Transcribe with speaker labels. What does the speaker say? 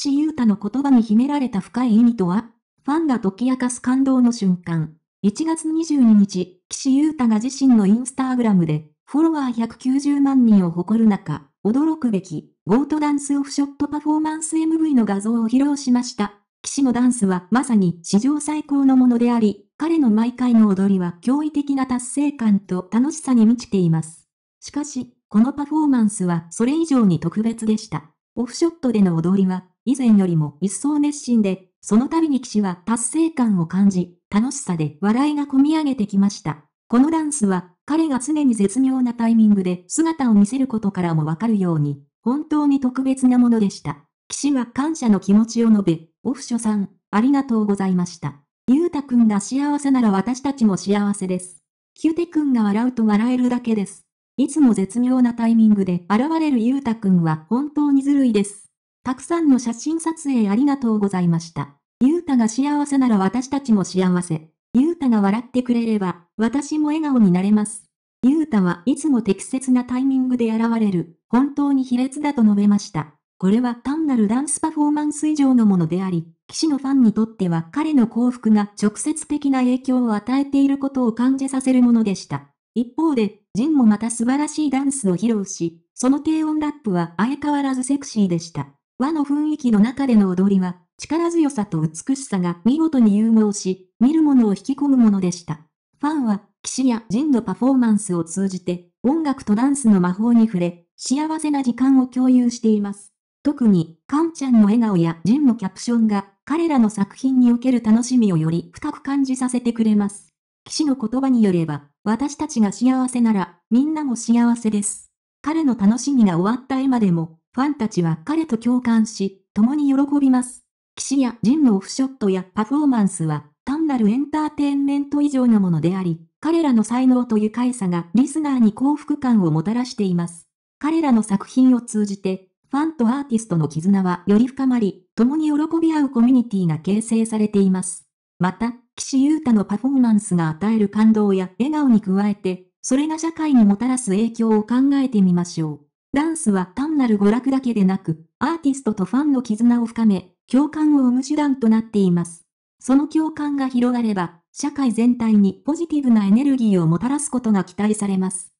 Speaker 1: 岸優太の言葉に秘められた深い意味とはファンが解き明かす感動の瞬間。1月22日、岸優太が自身のインスタグラムで、フォロワー190万人を誇る中、驚くべき、ゴートダンスオフショットパフォーマンス MV の画像を披露しました。岸のダンスはまさに史上最高のものであり、彼の毎回の踊りは驚異的な達成感と楽しさに満ちています。しかし、このパフォーマンスはそれ以上に特別でした。オフショットでの踊りは以前よりも一層熱心で、その度に騎士は達成感を感じ、楽しさで笑いがこみ上げてきました。このダンスは、彼が常に絶妙なタイミングで姿を見せることからもわかるように、本当に特別なものでした。騎士は感謝の気持ちを述べ、オフショさん、ありがとうございました。ゆうたくんが幸せなら私たちも幸せです。キュテくんが笑うと笑えるだけです。いつも絶妙なタイミングで現れるゆうたくんは本当にずるいです。たくさんの写真撮影ありがとうございました。ゆうたが幸せなら私たちも幸せ。ゆうたが笑ってくれれば、私も笑顔になれます。ゆうたはいつも適切なタイミングで現れる、本当に卑劣だと述べました。これは単なるダンスパフォーマンス以上のものであり、騎士のファンにとっては彼の幸福が直接的な影響を与えていることを感じさせるものでした。一方で、ジンもまた素晴らしいダンスを披露し、その低音ラップは相変わらずセクシーでした。和の雰囲気の中での踊りは、力強さと美しさが見事に融合し、見る者を引き込むものでした。ファンは、騎士や人のパフォーマンスを通じて、音楽とダンスの魔法に触れ、幸せな時間を共有しています。特に、カンちゃんの笑顔や人のキャプションが、彼らの作品における楽しみをより深く感じさせてくれます。騎士の言葉によれば、私たちが幸せなら、みんなも幸せです。彼の楽しみが終わった絵までも、ファンたちは彼と共感し、共に喜びます。騎士や陣のオフショットやパフォーマンスは、単なるエンターテインメント以上のものであり、彼らの才能と愉快さがリスナーに幸福感をもたらしています。彼らの作品を通じて、ファンとアーティストの絆はより深まり、共に喜び合うコミュニティが形成されています。また、岸優太のパフォーマンスが与える感動や笑顔に加えて、それが社会にもたらす影響を考えてみましょう。ダンスは単なる娯楽だけでなく、アーティストとファンの絆を深め、共感を生む手段となっています。その共感が広がれば、社会全体にポジティブなエネルギーをもたらすことが期待されます。